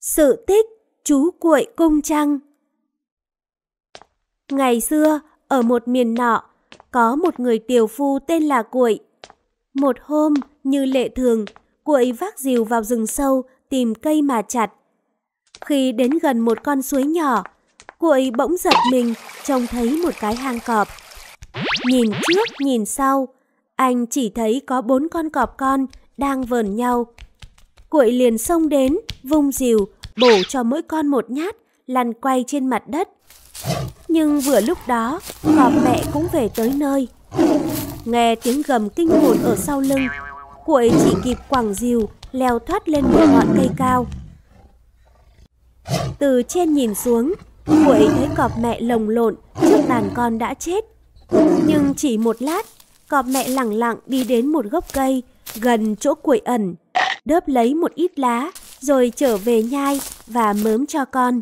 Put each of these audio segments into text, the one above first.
Sự tích chú cuội cung trăng Ngày xưa, ở một miền nọ, có một người tiểu phu tên là Cuội. Một hôm, như lệ thường, Cuội vác rìu vào rừng sâu tìm cây mà chặt. Khi đến gần một con suối nhỏ, Cuội bỗng giật mình trông thấy một cái hang cọp. Nhìn trước, nhìn sau, anh chỉ thấy có bốn con cọp con đang vờn nhau. Cuội liền xông đến, vung dìu, bổ cho mỗi con một nhát, lăn quay trên mặt đất. Nhưng vừa lúc đó, cọp mẹ cũng về tới nơi. Nghe tiếng gầm kinh hồn ở sau lưng, cuội chỉ kịp quẳng dìu, leo thoát lên một ngọn cây cao. Từ trên nhìn xuống, cuội thấy cọp mẹ lồng lộn trước đàn con đã chết. Nhưng chỉ một lát, cọp mẹ lẳng lặng đi đến một gốc cây gần chỗ cuội ẩn đớp lấy một ít lá, rồi trở về nhai và mớm cho con.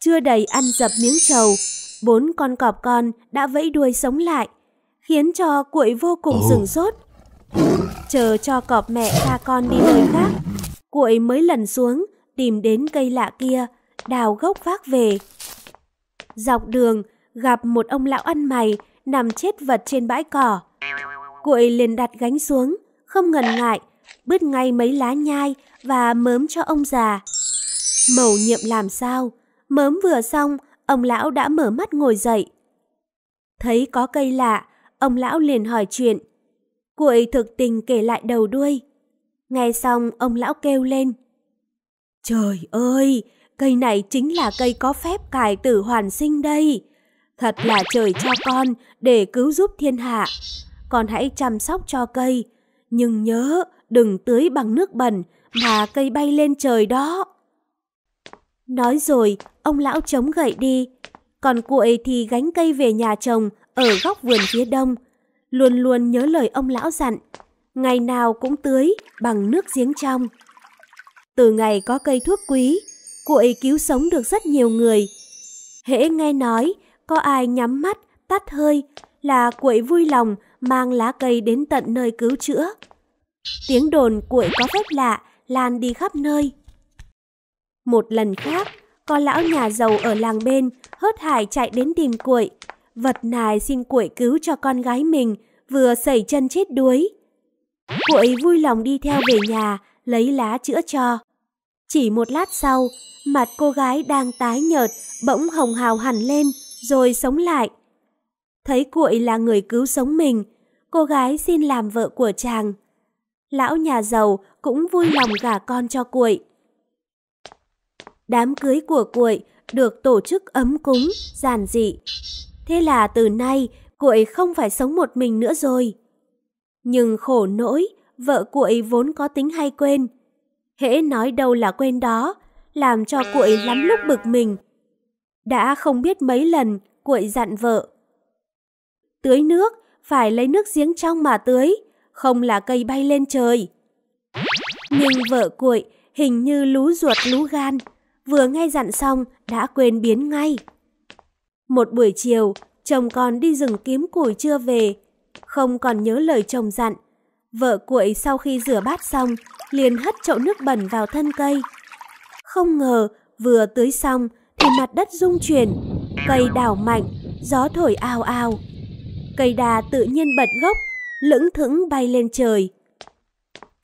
Chưa đầy ăn dập miếng trầu, bốn con cọp con đã vẫy đuôi sống lại, khiến cho cuội vô cùng sửng sốt. Chờ cho cọp mẹ tha con đi nơi khác, cuội mới lần xuống tìm đến cây lạ kia, đào gốc vác về. Dọc đường, gặp một ông lão ăn mày nằm chết vật trên bãi cỏ. Cuội liền đặt gánh xuống, không ngần ngại bứt ngay mấy lá nhai và mớm cho ông già. Mầu nhiệm làm sao? Mớm vừa xong, ông lão đã mở mắt ngồi dậy. Thấy có cây lạ, ông lão liền hỏi chuyện. Cuội thực tình kể lại đầu đuôi. Nghe xong ông lão kêu lên. Trời ơi, cây này chính là cây có phép cải tử hoàn sinh đây. Thật là trời cho con để cứu giúp thiên hạ. Con hãy chăm sóc cho cây. Nhưng nhớ, đừng tưới bằng nước bẩn mà cây bay lên trời đó. Nói rồi, ông lão chống gậy đi, còn cuội thì gánh cây về nhà chồng ở góc vườn phía đông. Luôn luôn nhớ lời ông lão dặn, ngày nào cũng tưới bằng nước giếng trong. Từ ngày có cây thuốc quý, cuội cứu sống được rất nhiều người. Hễ nghe nói có ai nhắm mắt, tắt hơi là cuội vui lòng mang lá cây đến tận nơi cứu chữa. Tiếng đồn cuội có phép lạ lan đi khắp nơi. Một lần khác, con lão nhà giàu ở làng bên hớt hải chạy đến tìm cuội. Vật nài xin cuội cứu cho con gái mình vừa sẩy chân chết đuối. Cuội vui lòng đi theo về nhà lấy lá chữa cho. Chỉ một lát sau, mặt cô gái đang tái nhợt bỗng hồng hào hẳn lên rồi sống lại. Thấy cuội là người cứu sống mình, cô gái xin làm vợ của chàng lão nhà giàu cũng vui lòng gả con cho cuội. Đám cưới của cuội được tổ chức ấm cúng, giản dị. Thế là từ nay cuội không phải sống một mình nữa rồi. Nhưng khổ nỗi, vợ cuội vốn có tính hay quên. Hễ nói đâu là quên đó, làm cho cuội lắm lúc bực mình. Đã không biết mấy lần cuội dặn vợ. Tưới nước, phải lấy nước giếng trong mà tưới, không là cây bay lên trời. Nhưng vợ cuội hình như lú ruột lú gan, vừa nghe dặn xong đã quên biến ngay. Một buổi chiều, chồng con đi rừng kiếm củi chưa về, không còn nhớ lời chồng dặn. Vợ cuội sau khi rửa bát xong, liền hất chậu nước bẩn vào thân cây. Không ngờ, vừa tưới xong thì mặt đất rung chuyển, cây đảo mạnh, gió thổi ao ao Cây đà tự nhiên bật gốc, lững thững bay lên trời.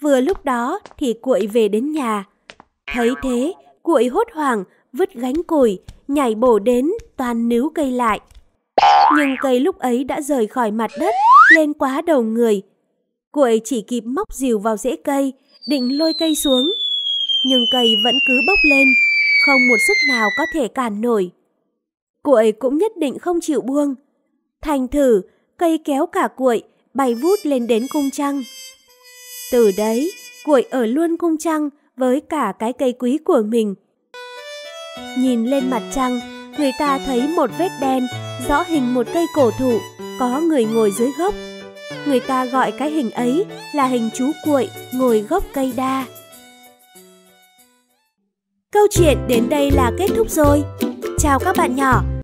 Vừa lúc đó thì cuội về đến nhà. Thấy thế, cuội hốt hoảng, vứt gánh củi, nhảy bổ đến toàn níu cây lại. Nhưng cây lúc ấy đã rời khỏi mặt đất, lên quá đầu người. Cuội chỉ kịp móc rìu vào rễ cây, định lôi cây xuống. Nhưng cây vẫn cứ bốc lên, không một sức nào có thể cản nổi. Cuội cũng nhất định không chịu buông. Thành thử, cây kéo cả cuội, bay vút lên đến cung trăng. Từ đấy, cuội ở luôn cung trăng với cả cái cây quý của mình. Nhìn lên mặt trăng, người ta thấy một vết đen rõ hình một cây cổ thụ có người ngồi dưới gốc. Người ta gọi cái hình ấy là hình chú cuội ngồi gốc cây đa. Câu chuyện đến đây là kết thúc rồi. Chào các bạn nhỏ!